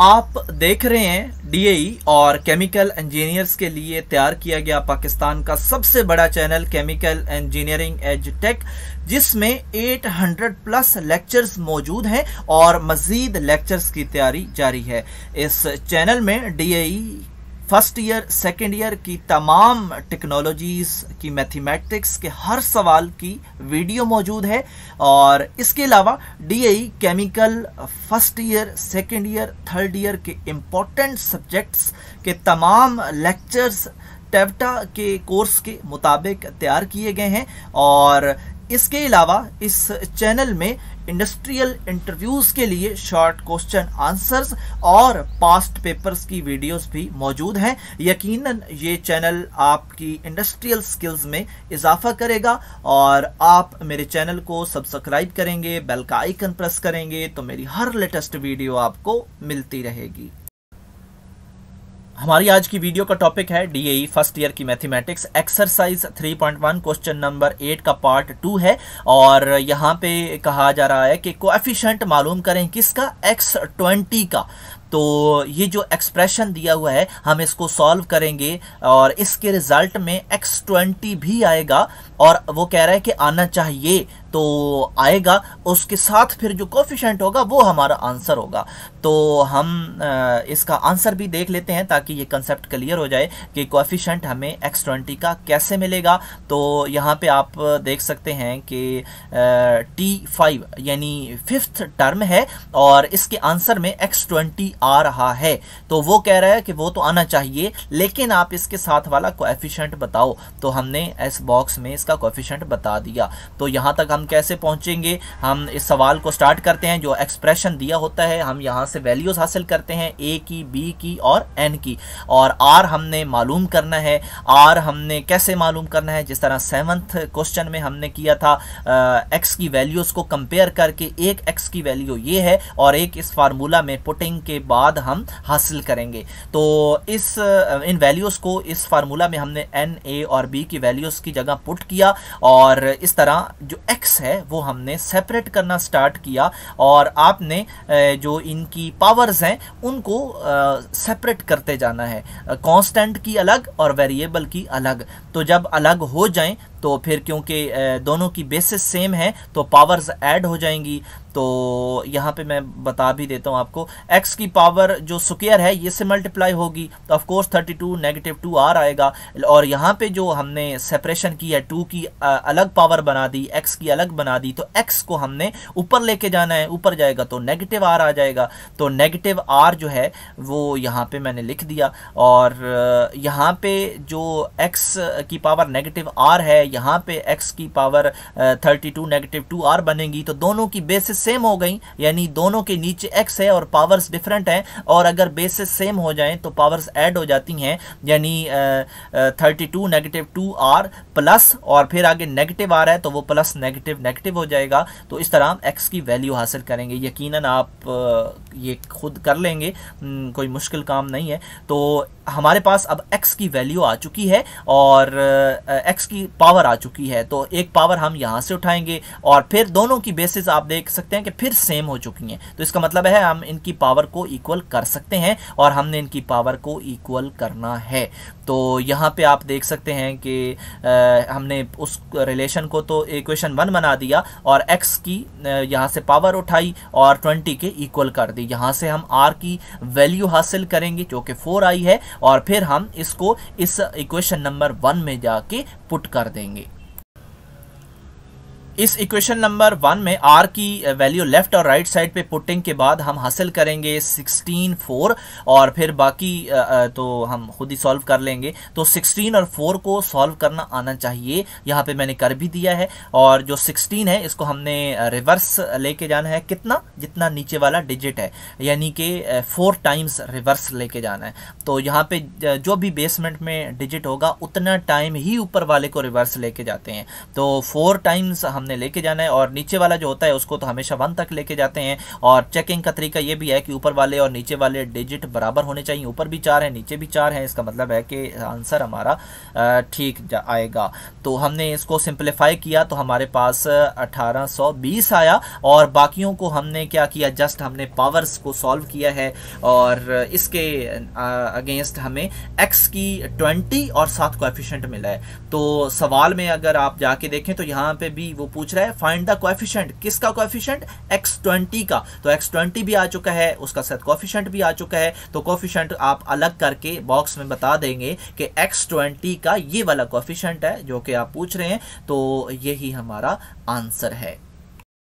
आप देख रहे हैं डीएई e और केमिकल इंजीनियर्स के लिए तैयार किया गया पाकिस्तान का सबसे बड़ा channel chemical engineering edge tech जिसमें 800 प्लस लेक्चर्स मौजूद हैं और मजीद लेक्चर्स की तैयारी जारी है इस चैनल में DAE first year second year की तमाम टेक्नोलॉजीज़ की मैथमेटिक्स के हर सवाल की वीडियो मौजूद है और इसके अलावा D e chemical first year second year third year के इम्पोर्टेंट सब्जेक्ट्स के तमाम लेक्चर्स टेवटा के कोर्स के मुताबिक तैयार किए गए हैं और इसके अलावा इस चैनल में इंडस्ट्रियल इंटरव्यूज के लिए शॉर्ट क्वेश्चन आंसर्स और पास्ट पेपर्स की वीडियोस भी मौजूद हैं यकीनन ये चैनल आपकी इंडस्ट्रियल स्किल्स में इजाफा करेगा और आप मेरे चैनल को सब्सक्राइब करेंगे बेल का आइकन प्रेस करेंगे तो मेरी हर लेटेस्ट वीडियो आपको मिलती रहेगी हमारी आज की वीडियो का टॉपिक है ए फर्स्ट ईयर की mathematics exercise 3.1 question number eight का पार्ट टू है और यहाँ पे कहा जा रहा है कि कोएफिशिएंट मालूम करें किसका एक्स ट्वेंटी का तो ये जो एक्सप्रेशन दिया हुआ है हम इसको सॉल्व करेंगे और इसके रिज़ल्ट में एक्स ट्वेंटी भी आएगा और वो कह रहा है कि आना चाहिए तो आएगा उसके साथ फिर जो कोफिशेंट होगा वो हमारा आंसर होगा तो हम इसका आंसर भी देख लेते हैं ताकि ये कंसेप्ट क्लियर हो जाए कि कोफिशेंट हमें एक्स ट्वेंटी का कैसे मिलेगा तो यहाँ पे आप देख सकते हैं कि टी फाइव यानी फिफ्थ टर्म है और इसके आंसर में एक्स ट्वेंटी आ रहा है तो वो कह रहा है कि वो तो आना चाहिए लेकिन आप इसके साथ वाला कोएफिशिएंट बताओ तो हमने एस बॉक्स में इसका कोएफिशिएंट बता दिया तो यहाँ तक हम कैसे पहुँचेंगे हम इस सवाल को स्टार्ट करते हैं जो एक्सप्रेशन दिया होता है हम यहाँ से वैल्यूज़ हासिल करते हैं ए की बी की और एन की और आर हमने मालूम करना है आर हमने कैसे मालूम करना है जिस तरह सेवन्थ क्वेश्चन में हमने किया था एक्स की वैल्यूज़ को कंपेयर करके एक एक्स की वैल्यू ये है और एक इस फार्मूला में पुटिंग के बाद हम हासिल करेंगे तो इस इन वैल्यूज़ को इस फार्मूला में हमने एन ए और बी की वैल्यूज़ की जगह पुट किया और इस तरह जो एक्स है वो हमने सेपरेट करना स्टार्ट किया और आपने जो इनकी पावर्स हैं उनको सेपरेट करते जाना है कांस्टेंट की अलग और वेरिएबल की अलग तो जब अलग हो जाएं तो फिर क्योंकि दोनों की बेसिस सेम है तो पावर्स ऐड हो जाएंगी तो यहाँ पे मैं बता भी देता हूँ आपको x की पावर जो सुकेयर है ये से मल्टीप्लाई होगी तो of course thirty two negative two R आएगा और यहाँ पे जो हमने सेपरेशन की है टू की अलग पावर बना दी एक्स की अलग बना दी तो एक्स को हमने ऊपर लेके जाना है ऊपर जाएगा तो नेगेटिव आर आ जाएगा तो नेगेटिव आर जो है वो यहाँ पे मैंने लिख दिया और यहाँ पे जो एक्स की पावर नेगेटिव आर है यहाँ पे एक्स की power thirty two negative two R बनेगी तो दोनों की बेसिस सेम हो गई यानी दोनों के नीचे एक्स है और पावर्स डिफरेंट डिफरेंट है और अगर बेसिस सेम हो जाए तो पावर्स ऐड हो जाती हैं यानी thirty two negative two R plus और फिर आगे नेगेटिव आ रहा है तो वो प्लस नेगेटिव नेगेटिव हो जाएगा तो इस तरह हम एक्स की वैल्यू हासिल करेंगे यकीनन आप ये खुद कर लेंगे हम्म, कोई मुश्किल काम नहीं है तो हमारे पास अब x की वैल्यू आ चुकी है और x की पावर आ चुकी है तो एक पावर हम यहाँ से उठाएंगे और फिर दोनों की बेसिस आप देख सकते हैं कि फिर सेम हो चुकी हैं तो इसका मतलब है हम इनकी पावर को इक्वल कर सकते हैं और हमने इनकी पावर को इक्वल करना है तो यहाँ पे आप देख सकते हैं कि आ, हमने उस रिलेशन को तो इक्वेशन वन बना दिया और एक्स की यहाँ से पावर उठाई और ट्वेंटी के इक्वल कर दी यहाँ से हम आर की वैल्यू हासिल करेंगे जो कि फोर आई है और फिर हम इसको इस इक्वेशन नंबर वन में जाके पुट कर देंगे इस इक्वेशन नंबर वन में आर की वैल्यू uh, लेफ्ट और राइट साइड पे पुटिंग के बाद हम हासिल करेंगे सिक्सटीन फोर और फिर बाकी uh, uh, तो हम खुद ही सॉल्व कर लेंगे तो सिक्सटीन और फोर को सॉल्व करना आना चाहिए यहाँ पे मैंने कर भी दिया है और जो सिक्सटीन है इसको हमने रिवर्स लेके जाना है कितना जितना नीचे वाला डिजिट है यानी कि फोर टाइम्स रिवर्स लेके जाना है तो यहाँ पे जो भी बेसमेंट में डिजिट होगा उतना टाइम ही ऊपर वाले को रिवर्स लेके जाते हैं तो फोर टाइम्स हम हमने लेके जाना है और नीचे वाला जो होता है उसको तो हमेशा वन तक लेके जाते हैं और चेकिंग का तरीका ये भी है कि ऊपर वाले और नीचे वाले डिजिट बराबर होने चाहिए ऊपर भी चार है नीचे भी चार है इसका मतलब है कि आंसर हमारा ठीक आएगा तो हमने इसको सिंप्लीफाई किया तो हमारे पास अठारह आया और बाकियों को हमने क्या किया जस्ट हमने पावर्स को सॉल्व किया है और इसके अगेंस्ट हमें एक्स की ट्वेंटी और सात को मिला है तो सवाल में अगर आप जाके देखें तो यहाँ पे भी वो पूछ रहा है फाइंड द कोएफिशिएंट किसका कोएफिशिएंट एक्स ट्वेंटी का तो एक्स ट्वेंटी भी आ चुका है उसका साथ कोएफिशिएंट भी आ चुका है तो कोएफिशिएंट आप अलग करके बॉक्स में बता देंगे कि एक्स ट्वेंटी का ये वाला कोएफिशिएंट है जो कि आप पूछ रहे हैं तो यही हमारा आंसर है